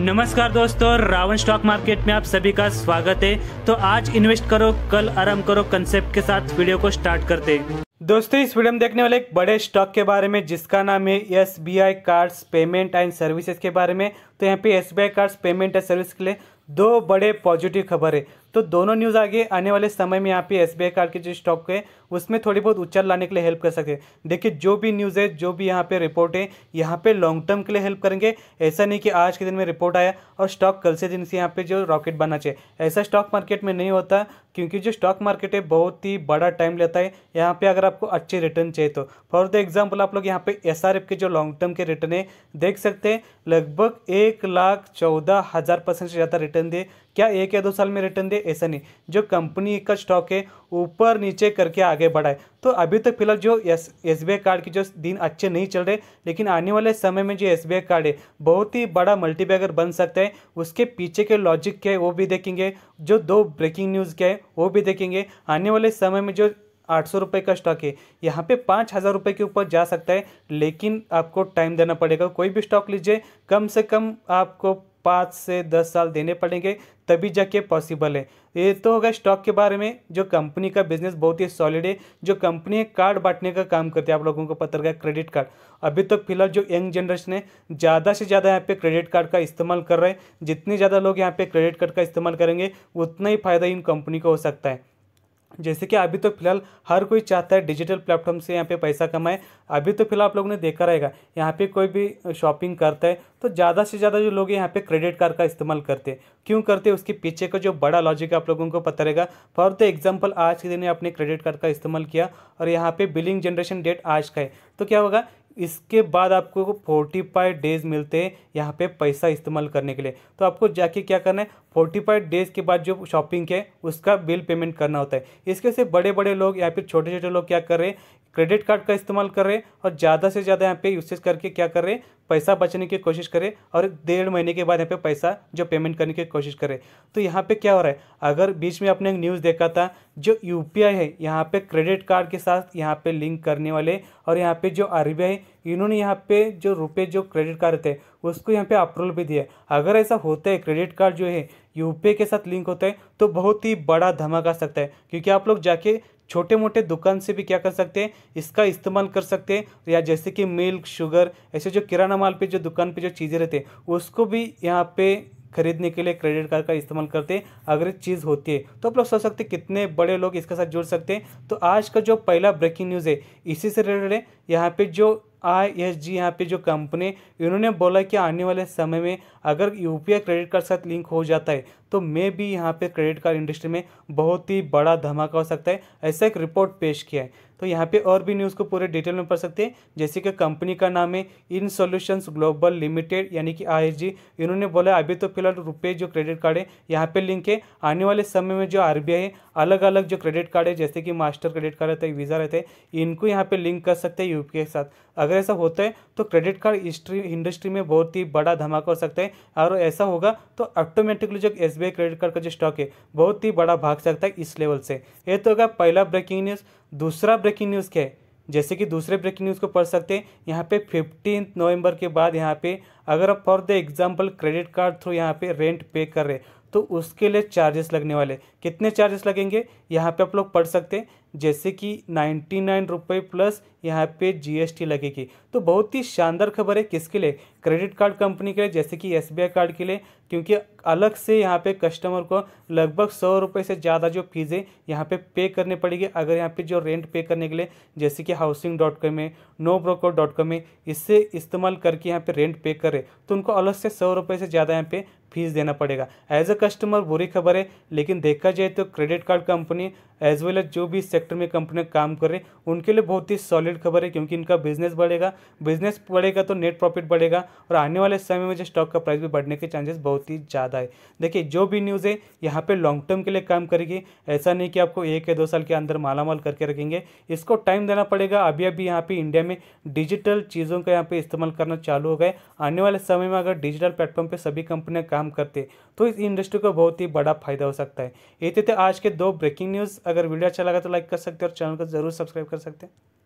नमस्कार दोस्तों Ravan stock market में आप सभी का स्वागत है तो आज इन्वेस्ट करो कल आराम करो कंसेप्ट के साथ वीडियो को स्टार्ट करते दोस्तों इस वीडियो में देखने वाले एक बड़े स्टॉक के बारे में जिसका नाम है S B I cards payment and services के बारे में तो यहाँ पे S B I cards payment and service के लिए दो बड़े पॉजिटिव खबर है तो दोनों न्यूज़ आगे आने वाले समय में यहाँ पे एस कार्ड के जो स्टॉक है उसमें थोड़ी बहुत उच्चार लाने के लिए हेल्प कर सकते हैं देखिए जो भी न्यूज़ है जो भी यहाँ पे रिपोर्ट है यहाँ पे लॉन्ग टर्म के लिए हेल्प करेंगे ऐसा नहीं कि आज के दिन में रिपोर्ट आया और स्टॉक कल से दिन से यहाँ पे जो रॉकेट बनना चाहिए ऐसा स्टॉक मार्केट में नहीं होता क्योंकि जो स्टॉक मार्केट है बहुत ही बड़ा टाइम लेता है यहाँ पे अगर आपको अच्छे रिटर्न चाहिए तो फॉर द एग्जाम्पल आप लोग यहाँ पे एस के जो लॉन्ग टर्म के रिटर्न है देख सकते हैं लगभग एक लाख चौदह हज़ार परसेंट से ज़्यादा रिटर्न दे क्या एक या दो साल में रिटर्न दे है ऐसा नहीं जो कंपनी का स्टॉक है ऊपर नीचे करके आगे बढ़ा है तो अभी तक तो फिलहाल जो एस एस कार्ड की जो दिन अच्छे नहीं चल रहे लेकिन आने वाले समय में जो एस कार्ड है बहुत ही बड़ा मल्टीबैगर बन सकता है उसके पीछे के लॉजिक क्या है वो भी देखेंगे जो दो ब्रेकिंग न्यूज़ क्या है वो भी देखेंगे आने वाले समय में जो आठ सौ रुपये का स्टॉक है यहाँ पे पाँच हज़ार रुपये के ऊपर जा सकता है लेकिन आपको टाइम देना पड़ेगा कोई भी स्टॉक लीजिए कम से कम आपको पाँच से दस साल देने पड़ेंगे तभी जाके पॉसिबल है ये तो होगा स्टॉक के बारे में जो कंपनी का बिजनेस बहुत ही सॉलिड है जो कंपनी कार्ड बांटने का काम करती है आप लोगों को पता लगा क्रेडिट कार्ड अभी तक तो फिलहाल जो यंग जनरेशन है ज़्यादा से ज़्यादा यहाँ पे क्रेडिट कार्ड का इस्तेमाल कर रहे हैं जितने ज़्यादा लोग यहाँ पे क्रेडिट कार्ड का इस्तेमाल करेंगे उतना ही फायदा इन कंपनी को हो सकता है जैसे कि अभी तो फिलहाल हर कोई चाहता है डिजिटल प्लेटफॉर्म से यहाँ पे पैसा कमाए अभी तो फिलहाल आप लोगों ने देखा रहेगा यहाँ पे कोई भी शॉपिंग करता है तो ज़्यादा से ज़्यादा जो लोग यहाँ पे क्रेडिट कार्ड का इस्तेमाल करते हैं क्यों करते हैं उसके पीछे का जो बड़ा लॉजिक आप लोगों को पता रहेगा फॉर द एग्जाम्पल आज के दिन आपने क्रेडिट कार्ड का इस्तेमाल किया और यहाँ पर बिलिंग जनरेशन डेट आज का है तो क्या होगा इसके बाद आपको फोर्टी फाइव डेज मिलते हैं यहाँ पे पैसा इस्तेमाल करने के लिए तो आपको जाके क्या करना है फोर्टी फाइव डेज के बाद जो शॉपिंग है उसका बिल पेमेंट करना होता है इसके से बड़े बड़े लोग या फिर छोटे छोटे लोग क्या कर रहे हैं क्रेडिट कार्ड का इस्तेमाल कर रहे हैं और ज़्यादा से ज़्यादा यहाँ पे यूसेज करके क्या कर रहे हैं पैसा बचने की कोशिश करें और डेढ़ महीने के बाद यहाँ पे पैसा जो पेमेंट करने की कोशिश करें तो यहाँ पे क्या हो रहा है अगर बीच में आपने एक न्यूज़ देखा था जो यू है यहाँ पे क्रेडिट कार्ड के साथ यहाँ पे लिंक करने वाले और यहाँ पे जो आर है इन्होंने यहाँ पे जो रुपये जो क्रेडिट कार्ड थे उसको यहाँ पे अप्रूवल भी दिया अगर ऐसा होता है क्रेडिट कार्ड जो है आई के साथ लिंक होता है तो बहुत ही बड़ा धमाका सकता है क्योंकि आप लोग जाके छोटे मोटे दुकान से भी क्या कर सकते हैं इसका इस्तेमाल कर सकते हैं तो या जैसे कि मिल्क शुगर ऐसे जो किराना माल पे जो दुकान पे जो चीज़ें रहते हैं उसको भी यहाँ पे खरीदने के लिए क्रेडिट कार्ड का इस्तेमाल करते हैं अगर चीज़ होती है तो आप लोग सोच सकते कितने बड़े लोग इसके साथ जुड़ सकते हैं तो आज का जो पहला ब्रेकिंग न्यूज़ है इसी से रिलेटेड है यहाँ पे जो आई एस जी यहाँ पे जो कंपनी इन्होंने बोला कि आने वाले समय में अगर यू पी क्रेडिट कार्ड के साथ लिंक हो जाता है तो मे भी यहाँ पे क्रेडिट कार्ड इंडस्ट्री में बहुत ही बड़ा धमाका हो सकता है ऐसा एक रिपोर्ट पेश किया है तो यहाँ पे और भी न्यूज़ को पूरे डिटेल में पढ़ सकते हैं जैसे कि कंपनी का नाम है इन सोल्यूशंस ग्लोबल लिमिटेड यानी कि आई इन्होंने बोला अभी तो फिलहाल रुपये जो क्रेडिट कार्ड है यहाँ पे लिंक है आने वाले समय में जो आर है अलग अलग जो क्रेडिट कार्ड है जैसे कि मास्टर क्रेडिट कार्ड रहता है वीज़ा रहता है इनको यहाँ पे लिंक कर सकते हैं यूपीए के साथ अगर ऐसा होता है तो क्रेडिट कार्ड हिस्ट्री इंडस्ट्री में बहुत ही बड़ा धमाका हो सकता है और ऐसा होगा तो ऑटोमेटिकली जो एस क्रेडिट कार्ड का जो स्टॉक है बहुत ही बड़ा भाग सकता है इस लेवल से ये तो होगा पहला ब्रेकिंग न्यूज़ दूसरा ब्रेकिंग न्यूज़ क्या है जैसे कि दूसरे ब्रेकिंग न्यूज़ को पढ़ सकते हैं यहाँ पे फिफ्टीन नवंबर के बाद यहाँ पे अगर आप for the example credit card through यहाँ पे रेंट पे कर रहे तो उसके लिए चार्जेस लगने वाले कितने चार्जेस लगेंगे यहाँ पे आप लोग पढ़ सकते हैं जैसे कि नाइन्टी नाइन रुपये प्लस यहाँ पे जीएसटी लगेगी तो बहुत ही शानदार खबर है किसके लिए क्रेडिट कार्ड कंपनी के लिए जैसे कि एस कार्ड के लिए क्योंकि अलग से यहाँ पे कस्टमर को लगभग सौ रुपये से ज़्यादा जो फीस है यहाँ पे पे करने पड़ेगी अगर यहाँ पे जो रेंट पे करने के लिए जैसे कि हाउसिंग डॉट कॉम है नो ब्रोकर डॉट कॉम है इससे इस्तेमाल करके यहाँ पे रेंट पे करें तो उनको अलग से सौ रुपये से ज़्यादा यहाँ पे फीस देना पड़ेगा एज अ कस्टमर बुरी खबर है लेकिन देखा जाए तो credit card company as well as जो भी सेक्टर में कंपनियाँ काम कर रही उनके लिए बहुत ही सॉलिड खबर है क्योंकि इनका बिजनेस बढ़ेगा बिजनेस बढ़ेगा तो नेट प्रॉफिट बढ़ेगा और आने वाले समय में जो स्टॉक का प्राइस भी बढ़ने के चांसेस बहुत ही ज़्यादा है देखिए जो भी न्यूज़ है यहाँ पर लॉन्ग टर्म के लिए काम करेगी ऐसा नहीं कि आपको एक या दो साल के अंदर मालामाल करके रखेंगे इसको टाइम देना पड़ेगा अभी अभी यहाँ पर इंडिया में डिजिटल चीज़ों का यहाँ पर इस्तेमाल करना चालू हो गए आने वाले समय में अगर डिजिटल प्लेटफॉर्म पर सभी कंपनियाँ काम करते तो इस इंडस्ट्री को बहुत ही बड़ा फायदा हो सकता है ये थे आज के दो ब्रेकिंग न्यूज़ अगर वीडियो अच्छा लगा तो लाइक कर सकते हैं और चैनल को जरूर सब्सक्राइब कर सकते हैं